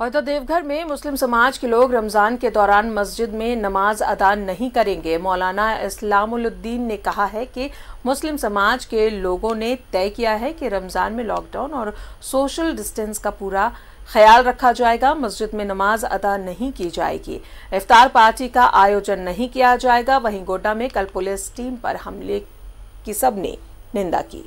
और तो देवघर में मुस्लिम समाज के लोग रमज़ान के दौरान मस्जिद में नमाज अदा नहीं करेंगे मौलाना इस्लामुद्दीन ने कहा है कि मुस्लिम समाज के लोगों ने तय किया है कि रमज़ान में लॉकडाउन और सोशल डिस्टेंस का पूरा ख्याल रखा जाएगा मस्जिद में नमाज अदा नहीं की जाएगी इफ्तार पार्टी का आयोजन नहीं किया जाएगा वहीं गोड्डा में कल पुलिस टीम पर हमले की सबने निंदा की